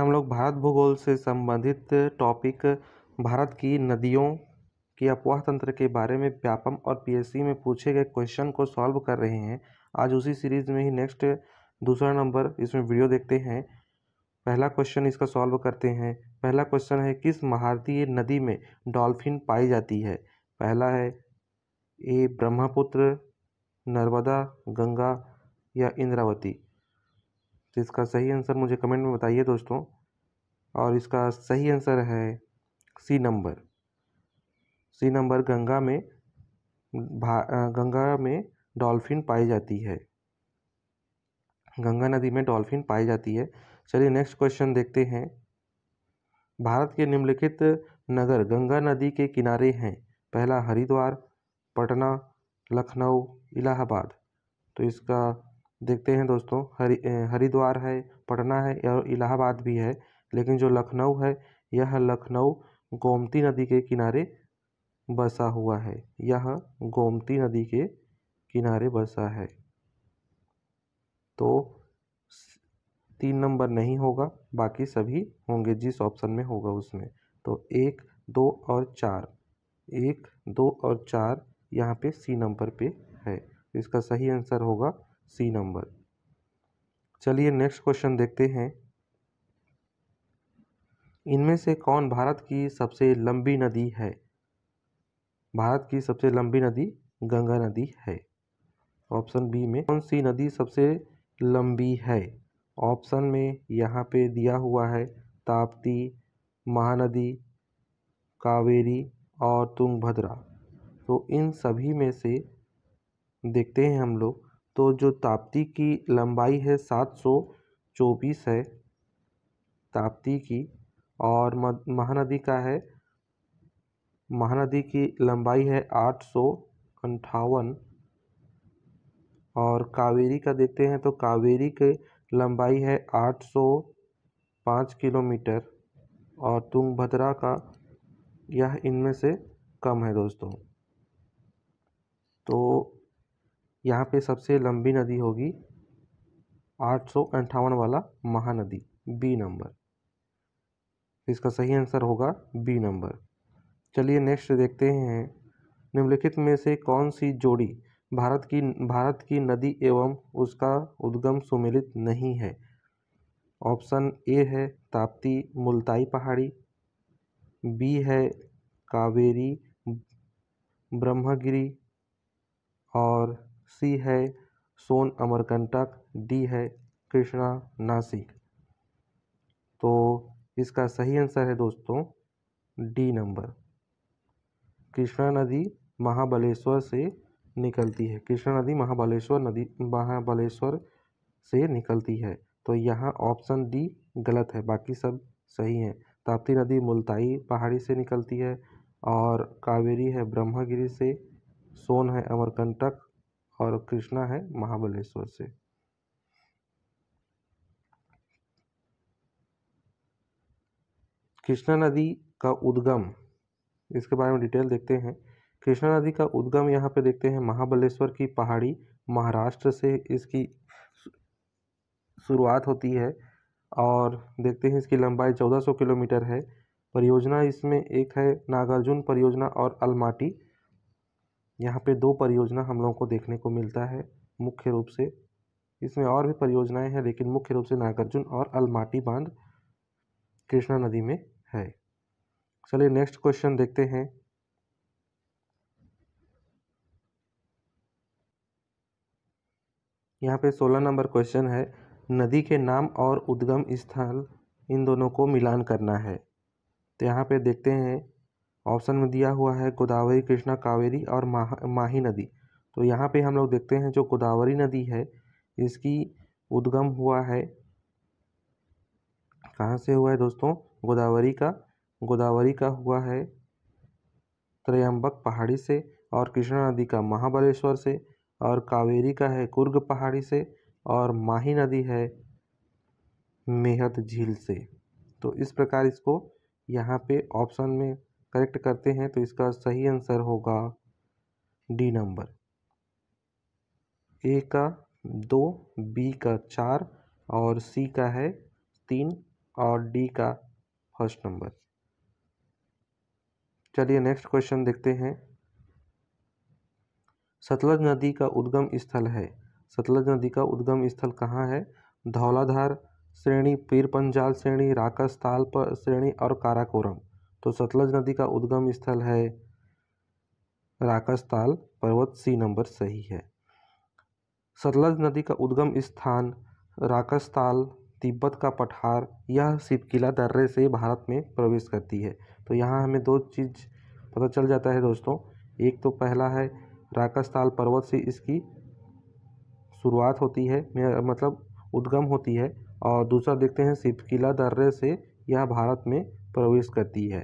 हम लोग भारत भूगोल से संबंधित टॉपिक भारत की नदियों की अपवाह तंत्र के बारे में व्यापम और पी एस सी में पूछे गए क्वेश्चन को सॉल्व कर रहे हैं आज उसी सीरीज़ में ही नेक्स्ट दूसरा नंबर इसमें वीडियो देखते हैं पहला क्वेश्चन इसका सॉल्व करते हैं पहला क्वेश्चन है किस महारतीय नदी में डॉल्फिन पाई जाती है पहला है ए ब्रह्मपुत्र नर्मदा गंगा या इंद्रावती तो इसका सही आंसर मुझे कमेंट में बताइए दोस्तों और इसका सही आंसर है C number C number Ganga में गंगा में डॉल्फिन पाई जाती है गंगा नदी में डॉल्फिन पाई जाती है चलिए नेक्स्ट क्वेश्चन देखते हैं भारत के निम्नलिखित नगर गंगा नदी के किनारे हैं पहला हरिद्वार पटना लखनऊ इलाहाबाद तो इसका देखते हैं दोस्तों हरी हरिद्वार है पटना है और इलाहाबाद भी है लेकिन जो लखनऊ है यह लखनऊ गोमती नदी के किनारे बसा हुआ है यह गोमती नदी के किनारे बसा है तो तीन नंबर नहीं होगा बाकी सभी होंगे जिस ऑप्शन में होगा उसमें तो एक दो और चार एक दो और चार यहाँ पे सी नंबर पे है इसका सही आंसर होगा सी नंबर चलिए नेक्स्ट क्वेश्चन देखते हैं इनमें से कौन भारत की सबसे लंबी नदी है भारत की सबसे लंबी नदी गंगा नदी है ऑप्शन बी में कौन सी नदी सबसे लंबी है ऑप्शन में यहाँ पे दिया हुआ है ताप्ती महानदी कावेरी और तुंगभद्रा तो इन सभी में से देखते हैं हम लोग तो जो ताप्ती की लंबाई है सात सौ चौबीस है ताप्ती की और महानदी का है महानदी की लंबाई है आठ सौ अंठावन और कावेरी का देखते हैं तो कावेरी की लंबाई है आठ सौ पाँच किलोमीटर और तुंगभद्रा का यह इनमें से कम है दोस्तों तो यहाँ पे सबसे लंबी नदी होगी आठ सौ अंठावन वाला महानदी बी नंबर इसका सही आंसर होगा बी नंबर चलिए नेक्स्ट देखते हैं निम्नलिखित में से कौन सी जोड़ी भारत की भारत की नदी एवं उसका उद्गम सुमेलित नहीं है ऑप्शन ए है ताप्ती मुल्ताई पहाड़ी बी है कावेरी ब्रह्मगिरी और सी है सोन अमरकंटक डी है कृष्णा नासिक तो इसका सही आंसर है दोस्तों डी नंबर कृष्णा नदी महाबलेश्वर से निकलती है कृष्णा नदी महाबलेश्वर नदी महाबलेश्वर से निकलती है तो यहाँ ऑप्शन डी गलत है बाकी सब सही है ताप्ती नदी मुल्ताई पहाड़ी से निकलती है और कावेरी है ब्रह्मागिरी से सोन है अमरकंटक और कृष्णा है महाबलेश्वर से कृष्णा नदी का उद्गम इसके बारे में डिटेल देखते हैं कृष्णा नदी का उद्गम यहाँ पे देखते हैं महाबलेश्वर की पहाड़ी महाराष्ट्र से इसकी शुरुआत होती है और देखते हैं इसकी लंबाई 1400 किलोमीटर है परियोजना इसमें एक है नागार्जुन परियोजना और अलमाटी यहाँ पे दो परियोजना हम लोगों को देखने को मिलता है मुख्य रूप से इसमें और भी परियोजनाएं हैं लेकिन मुख्य रूप से नागार्जुन और अलमाटी बांध कृष्णा नदी में है चलिए नेक्स्ट क्वेश्चन देखते हैं यहाँ पे सोलह नंबर क्वेश्चन है नदी के नाम और उद्गम स्थल इन दोनों को मिलान करना है तो यहाँ पे देखते हैं ऑप्शन में दिया हुआ है गोदावरी कृष्णा कावेरी और माह माही नदी तो यहाँ पे हम लोग देखते हैं जो गोदावरी नदी है इसकी उद्गम हुआ है कहाँ से हुआ है दोस्तों गोदावरी का गोदावरी का हुआ है त्रयंबक पहाड़ी से और कृष्णा नदी का महाबलेश्वर से और कावेरी का है कुर्ग पहाड़ी से और माही नदी है मेहत झील से तो इस प्रकार इसको यहाँ पे ऑप्शन में करेक्ट करते हैं तो इसका सही आंसर होगा डी नंबर ए का दो बी का चार और सी का है तीन और डी का फर्स्ट नंबर चलिए नेक्स्ट क्वेश्चन देखते हैं सतलज नदी का उद्गम स्थल है सतलज नदी का उद्गम स्थल कहाँ है धौलाधार श्रेणी पीर पंजाल श्रेणी राकस ताल पर श्रेणी और काराकोरम तो सतलज नदी का उद्गम स्थल है राकस्ताल पर्वत सी नंबर सही है सतलज नदी का उद्गम स्थान राकस्ताल तिब्बत का पठार यह सिपकिला दर्रे से भारत में प्रवेश करती है तो यहाँ हमें दो चीज़ पता चल जाता है दोस्तों एक तो पहला है राकस्ताल पर्वत से इसकी शुरुआत होती है मतलब उद्गम होती है और दूसरा देखते हैं सिपकिला दर्रे से यह भारत में प्रवेश करती है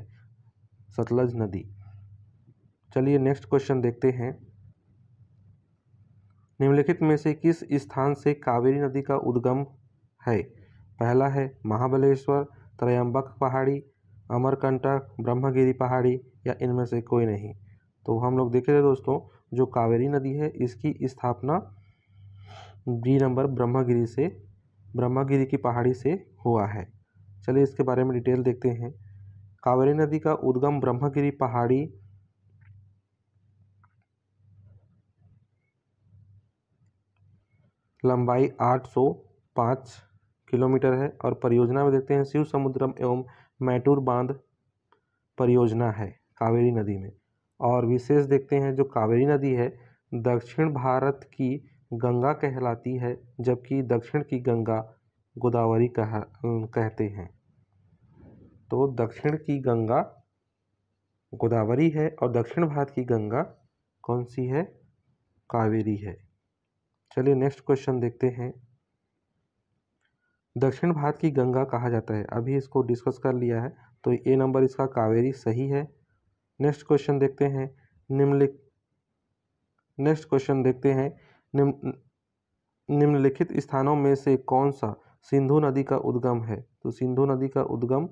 सतलज नदी चलिए नेक्स्ट क्वेश्चन देखते हैं निम्नलिखित में से किस स्थान से कावेरी नदी का उद्गम है पहला है महाबलेश्वर त्रयंबक पहाड़ी अमरकंटक ब्रह्मगिरी पहाड़ी या इनमें से कोई नहीं तो हम लोग देख रहे दोस्तों जो कावेरी नदी है इसकी स्थापना बी नंबर ब्रह्मगिरी से ब्रह्मगिरी की पहाड़ी से हुआ है चलिए इसके बारे में डिटेल देखते हैं कावेरी नदी का उद्गम ब्रह्मगिरी पहाड़ी लंबाई 805 किलोमीटर है और परियोजना में देखते हैं शिव समुद्रम एवं मैटूर बांध परियोजना है कावेरी नदी में और विशेष देखते हैं जो कावेरी नदी है दक्षिण भारत की गंगा कहलाती है जबकि दक्षिण की गंगा गोदावरी कह कहते हैं तो दक्षिण की गंगा गोदावरी है और दक्षिण भारत की गंगा कौन सी है कावेरी है चलिए नेक्स्ट क्वेश्चन देखते हैं दक्षिण भारत की गंगा कहा जाता है अभी इसको डिस्कस कर लिया है तो ए नंबर इसका कावेरी सही है नेक्स्ट क्वेश्चन देखते हैं निम्नलिख नेक्स्ट क्वेश्चन देखते हैं निम्न निम्नलिखित स्थानों में से कौन सा सिंधु नदी का उद्गम है तो सिंधु नदी का उद्गम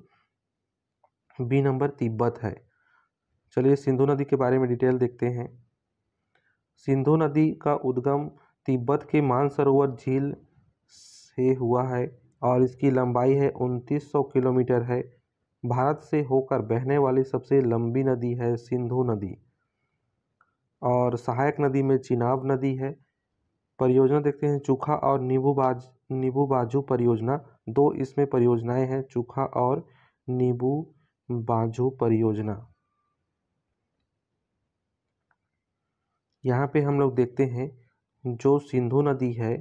बी नंबर तिब्बत है चलिए सिंधु नदी के बारे में डिटेल देखते हैं सिंधु नदी का उद्गम तिब्बत के मानसरोवर झील से हुआ है और इसकी लंबाई है 2900 किलोमीटर है भारत से होकर बहने वाली सबसे लंबी नदी है सिंधु नदी और सहायक नदी में चिनाब नदी है परियोजना देखते हैं चूखा और नींबूबाज नींबूबाजू परियोजना दो इसमें परियोजनाएं हैं चूखा और नींबू बांझो परियोजना यहाँ पे हम लोग देखते हैं जो सिंधु नदी है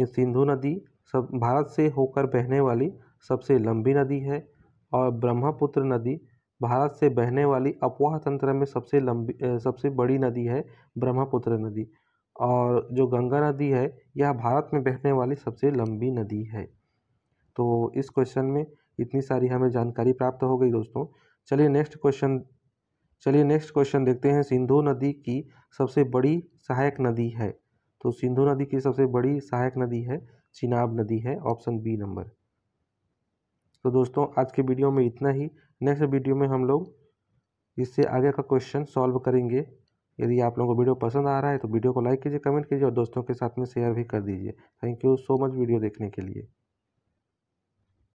ये सिंधु नदी सब भारत से होकर बहने वाली सबसे लंबी नदी है और ब्रह्मपुत्र नदी भारत से बहने वाली अपवाह तंत्र में सबसे लंबी सबसे बड़ी नदी है ब्रह्मपुत्र नदी और जो गंगा नदी है यह भारत में बहने वाली सबसे लंबी नदी है तो इस क्वेश्चन में इतनी सारी हमें जानकारी प्राप्त हो गई दोस्तों चलिए नेक्स्ट क्वेश्चन चलिए नेक्स्ट क्वेश्चन देखते हैं सिंधु नदी की सबसे बड़ी सहायक नदी है तो सिंधु नदी की सबसे बड़ी सहायक नदी है चिनाब नदी है ऑप्शन बी नंबर तो दोस्तों आज के वीडियो में इतना ही नेक्स्ट वीडियो में हम लोग इससे आगे का क्वेश्चन सॉल्व करेंगे यदि आप लोगों को वीडियो पसंद आ रहा है तो वीडियो को लाइक कीजिए कमेंट कीजिए और दोस्तों के साथ में शेयर भी कर दीजिए thank you so much video देखने के लिए